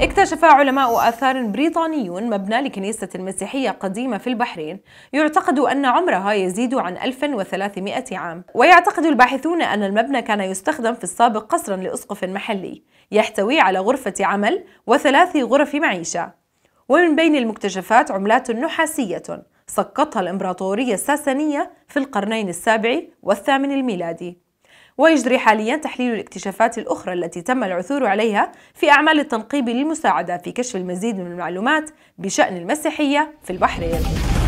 اكتشف علماء آثار بريطانيون مبنى لكنيسة مسيحية قديمة في البحرين يعتقد أن عمرها يزيد عن 1300 عام ويعتقد الباحثون أن المبنى كان يستخدم في السابق قصرا لأسقف محلي يحتوي على غرفة عمل وثلاث غرف معيشة ومن بين المكتشفات عملات نحاسية سقطها الإمبراطورية الساسانية في القرنين السابع والثامن الميلادي ويجري حاليا تحليل الاكتشافات الأخرى التي تم العثور عليها في أعمال التنقيب للمساعدة في كشف المزيد من المعلومات بشأن المسيحية في البحرين